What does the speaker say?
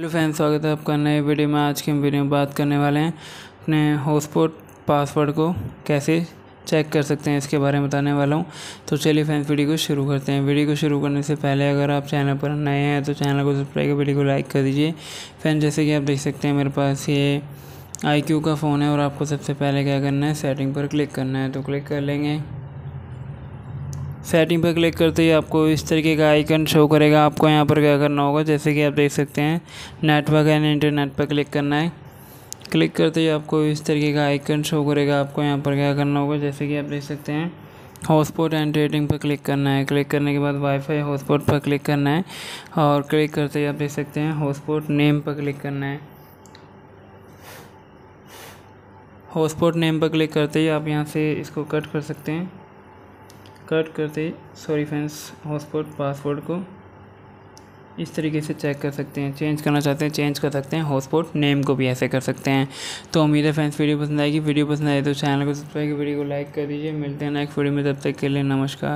hello friends स्वागत है आपका नए वीडियो में आज के हम वीडियो में बात करने वाले हैं अपने हॉटस्पॉट पासवर्ड को कैसे चेक कर सकते हैं इसके बारे में बताने वाला हूँ तो चलिए फैंस वीडियो को शुरू करते हैं वीडियो को शुरू करने से पहले अगर आप चैनल पर नए हैं तो चैनल को सब्सक्राइब कर वीडियो को लाइक कर दीजिए फैन जैसे कि आप देख सकते हैं मेरे पास ये आई का फ़ोन है और आपको सबसे पहले क्या करना है सेटिंग पर क्लिक करना है तो क्लिक कर लेंगे सेटिंग पर क्लिक करते ही आपको इस तरीके का आइकन शो करेगा आपको यहाँ पर क्या करना होगा जैसे कि आप देख सकते हैं नेटवर्क एंड इंटरनेट पर क्लिक करना है क्लिक करते ही आपको इस तरीके का आइकन शो करेगा आपको यहाँ पर क्या करना होगा जैसे कि आप देख सकते हैं हॉटस्पॉट एंड रेटिंग पर क्लिक करना है क्लिक करने के बाद वाईफाई हॉटस्पॉट पर क्लिक करना है और क्लिक करते ही आप देख सकते हैं हॉटस्पॉट नेम पर क्लिक करना है हॉटस्पॉट नेम पर क्लिक करते ही आप यहाँ से इसको कट कर सकते हैं कट करते सॉरी फ्रेंड्स हॉटस्पॉट पासवर्ड को इस तरीके से चेक कर सकते हैं चेंज करना चाहते हैं चेंज कर सकते हैं हॉटस्पॉट नेम को भी ऐसे कर सकते हैं तो उम्मीद है फ्रेंड्स वीडियो पसंद आएगी वीडियो पसंद आए तो चैनल को सब्सक्राइब वीडियो को लाइक कर दीजिए मिलते हैं नेक्स्ट वीडियो में तब तक के लिए नमस्कार